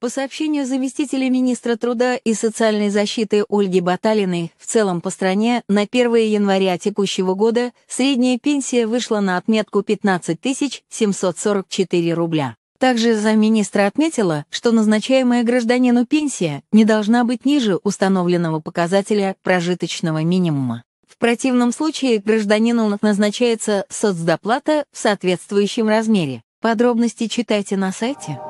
По сообщению заместителя министра труда и социальной защиты Ольги Баталиной, в целом по стране на 1 января текущего года средняя пенсия вышла на отметку 15 744 рубля. Также замминистра отметила, что назначаемая гражданину пенсия не должна быть ниже установленного показателя прожиточного минимума. В противном случае гражданину назначается соцдоплата в соответствующем размере. Подробности читайте на сайте.